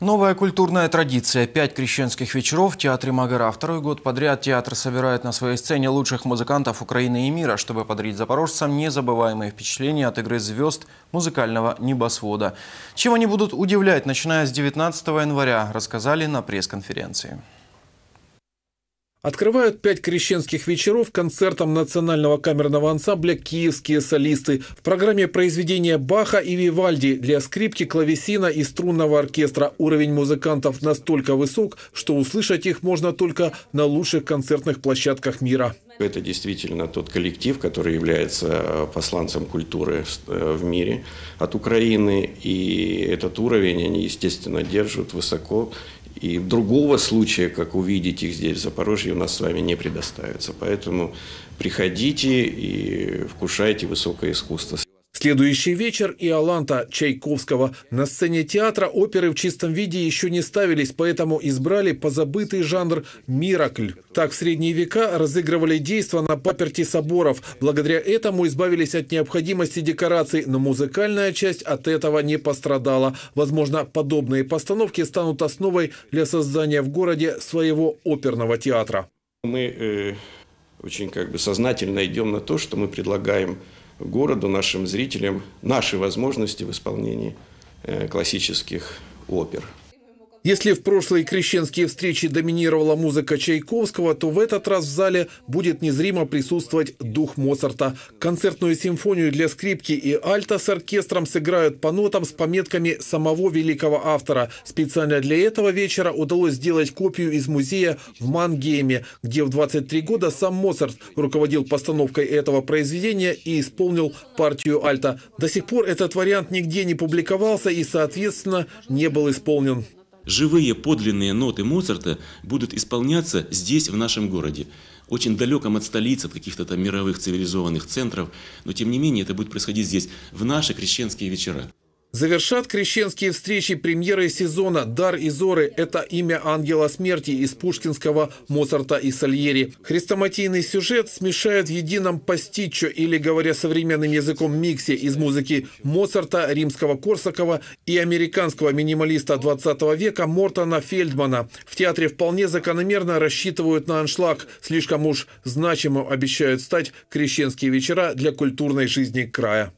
Новая культурная традиция. Пять крещенских вечеров в Театре Магара. Второй год подряд театр собирает на своей сцене лучших музыкантов Украины и мира, чтобы подарить запорожцам незабываемые впечатления от игры звезд музыкального небосвода. Чем они будут удивлять, начиная с 19 января, рассказали на пресс-конференции. Открывают пять крещенских вечеров концертом национального камерного ансамбля «Киевские солисты» в программе произведения Баха и Вивальди для скрипки, клавесина и струнного оркестра. Уровень музыкантов настолько высок, что услышать их можно только на лучших концертных площадках мира. Это действительно тот коллектив, который является э, посланцем культуры э, в мире от Украины. И этот уровень они, естественно, держат высоко. И другого случая, как увидеть их здесь, в Запорожье, у нас с вами не предоставится. Поэтому приходите и вкушайте высокое искусство следующий вечер Иоланта Чайковского на сцене театра оперы в чистом виде еще не ставились, поэтому избрали позабытый жанр «миракль». Так в средние века разыгрывали действия на паперти соборов. Благодаря этому избавились от необходимости декораций, но музыкальная часть от этого не пострадала. Возможно, подобные постановки станут основой для создания в городе своего оперного театра. Мы э, очень как бы сознательно идем на то, что мы предлагаем городу, нашим зрителям наши возможности в исполнении э, классических опер. Если в прошлые крещенские встречи доминировала музыка Чайковского, то в этот раз в зале будет незримо присутствовать дух Моцарта. Концертную симфонию для скрипки и альта с оркестром сыграют по нотам с пометками самого великого автора. Специально для этого вечера удалось сделать копию из музея в Мангейме, где в 23 года сам Моцарт руководил постановкой этого произведения и исполнил партию альта. До сих пор этот вариант нигде не публиковался и, соответственно, не был исполнен живые подлинные ноты Моцарта будут исполняться здесь, в нашем городе. Очень далеком от столиц, от каких-то там мировых цивилизованных центров, но тем не менее это будет происходить здесь, в наши крещенские вечера. Завершат крещенские встречи премьеры сезона «Дар и Зоры» – это имя ангела смерти из пушкинского Моцарта и Сальери. Хрестоматийный сюжет смешает в едином пастичо, или, говоря современным языком, миксе из музыки Моцарта, римского-корсакова и американского минималиста 20 века Мортона Фельдмана. В театре вполне закономерно рассчитывают на аншлаг. Слишком уж значимым обещают стать крещенские вечера для культурной жизни края.